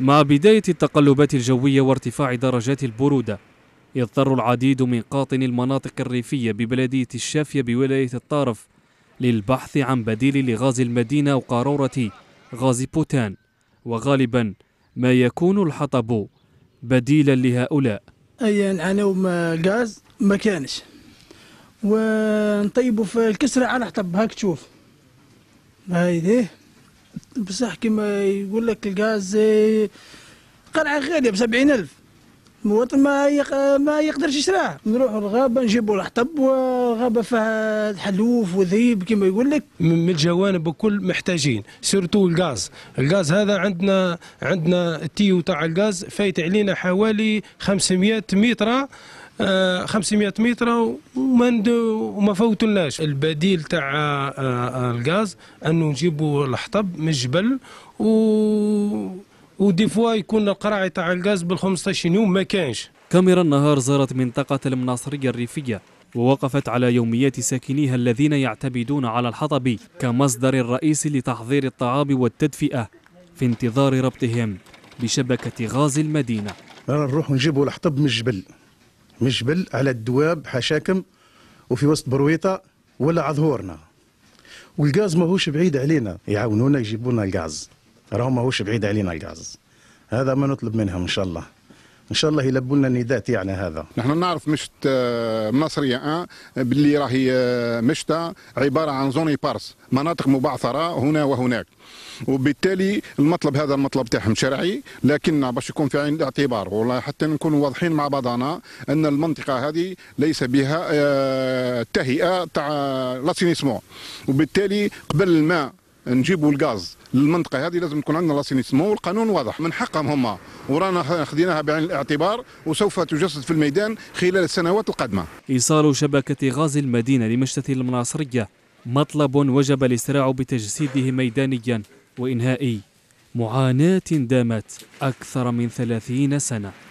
مع بداية التقلبات الجوية وارتفاع درجات البرودة يضطر العديد من قاطني المناطق الريفية ببلدية الشافية بولاية الطارف للبحث عن بديل لغاز المدينة وقارورة غاز بوتان وغالبا ما يكون الحطب بديلا لهؤلاء أي نعانيو غاز ما كانش ونطيبوا في الكسرة على حطب هاك تشوف هاي ديه بصح كما يقول لك الغاز آه، قلعة غالية ب 70000 المواطن ما يق... ما يقدرش يشراه نروحوا الغابة نجيبوا الحطب والغابة فيها حلوف وذيب كما يقول لك من الجوانب الكل محتاجين سيرتو الغاز الغاز هذا عندنا عندنا التيو تاع الغاز فايت علينا حوالي 500 متر 500 آه، متر وما وما فوتناش البديل تاع آه، آه، الغاز انه نجيبوا الحطب من الجبل و ودي فوا يكون القراعي تاع الغاز بال 15 يوم ما كانش كاميرا النهار زارت منطقة المناصرية الريفية ووقفت على يوميات ساكنيها الذين يعتمدون على الحطب كمصدر رئيسي لتحضير الطعام والتدفئة في انتظار ربطهم بشبكة غاز المدينة نروح نجيبوا الحطب من الجبل من على الدواب حشاكم وفي وسط برويطة ولا عظهورنا والغاز ماهوش بعيد علينا يعاونونا يجيبونا الغاز راهو ماهوش بعيد علينا الغاز هذا ما نطلب منهم ان شاء الله ان شاء الله يلبوا لنا النداء تاعنا يعني هذا نحن نعرف مشت آه، مصرية آه، باللي راهي آه، مشتا عبارة عن زوني بارس مناطق مبعثرة هنا وهناك وبالتالي المطلب هذا المطلب تاعهم شرعي لكن باش يكون في عين الاعتبار والله حتى نكونوا واضحين مع بعضنا ان المنطقه هذه ليس بها التهيئه تاع لاسينيسمون وبالتالي قبل ما نجيبوا الغاز للمنطقه هذه لازم يكون عندنا لاسينيسمون والقانون واضح من حقهم هما ورانا خديناها بعين الاعتبار وسوف تجسد في الميدان خلال السنوات القادمه. ايصال شبكه غاز المدينه لمشتت المناصريه مطلب وجب الاسراع بتجسيده ميدانيا وانهائي. معاناه دامت اكثر من 30 سنه.